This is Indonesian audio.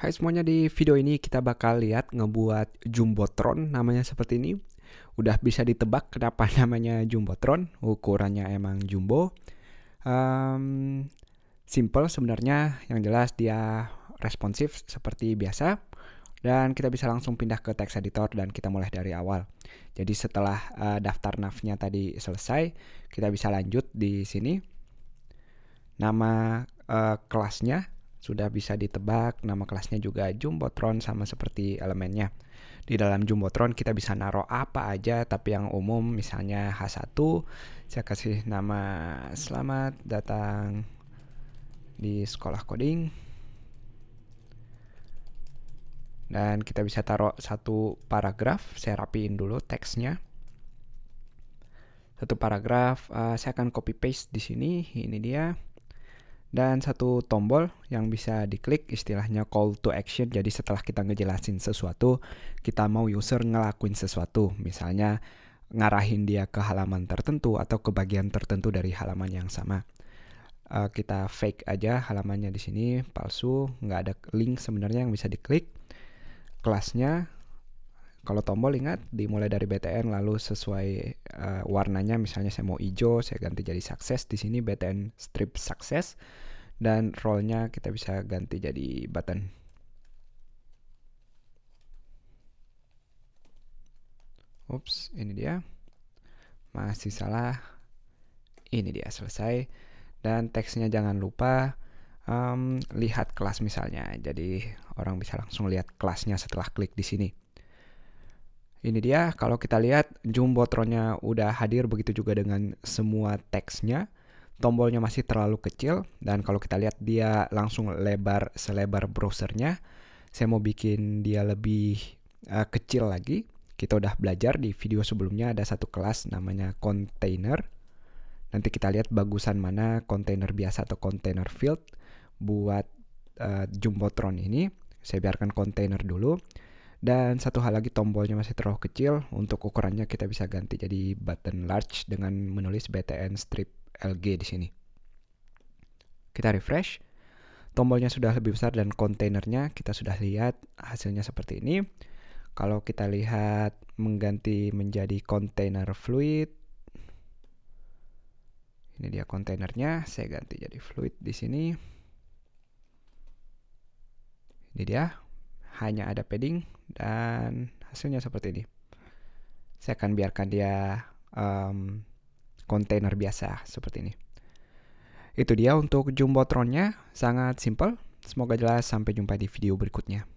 Hai semuanya di video ini kita bakal lihat ngebuat jumbotron namanya seperti ini. Udah bisa ditebak kenapa namanya jumbotron, ukurannya emang jumbo. Um, simple sebenarnya, yang jelas dia responsif seperti biasa. Dan kita bisa langsung pindah ke text editor dan kita mulai dari awal. Jadi setelah uh, daftar navnya tadi selesai, kita bisa lanjut di sini. Nama uh, kelasnya sudah bisa ditebak, nama kelasnya juga Jumbotron sama seperti elemennya. Di dalam Jumbotron kita bisa naruh apa aja, tapi yang umum misalnya H1, saya kasih nama selamat datang di sekolah coding. Dan kita bisa taruh satu paragraf, saya rapiin dulu teksnya satu paragraf uh, saya akan copy paste di sini ini dia dan satu tombol yang bisa diklik istilahnya call to action. Jadi setelah kita ngejelasin sesuatu, kita mau user ngelakuin sesuatu. Misalnya ngarahin dia ke halaman tertentu atau ke bagian tertentu dari halaman yang sama. Uh, kita fake aja halamannya di sini palsu, nggak ada link sebenarnya yang bisa diklik. Kelasnya kalau tombol ingat dimulai dari BTN lalu sesuai uh, warnanya misalnya saya mau hijau saya ganti jadi sukses di sini BTN strip sukses dan rollnya kita bisa ganti jadi button. Oops, ini dia. Masih salah. Ini dia selesai. Dan teksnya jangan lupa um, lihat kelas misalnya. Jadi orang bisa langsung lihat kelasnya setelah klik di sini. Ini dia, kalau kita lihat Jumbotronnya udah hadir begitu juga dengan semua teksnya. Tombolnya masih terlalu kecil dan kalau kita lihat dia langsung lebar selebar browsernya. Saya mau bikin dia lebih uh, kecil lagi. Kita udah belajar di video sebelumnya ada satu kelas namanya container. Nanti kita lihat bagusan mana container biasa atau container field buat uh, Jumbotron ini. Saya biarkan container dulu dan satu hal lagi tombolnya masih terlalu kecil, untuk ukurannya kita bisa ganti jadi button large dengan menulis BTN strip LG di sini. Kita refresh. Tombolnya sudah lebih besar dan kontainernya kita sudah lihat hasilnya seperti ini. Kalau kita lihat mengganti menjadi container fluid. Ini dia kontainernya, saya ganti jadi fluid di sini. Ini dia, hanya ada padding dan hasilnya seperti ini. Saya akan biarkan dia um, kontainer biasa seperti ini. Itu dia untuk jumbotronnya, sangat simple. Semoga jelas, sampai jumpa di video berikutnya.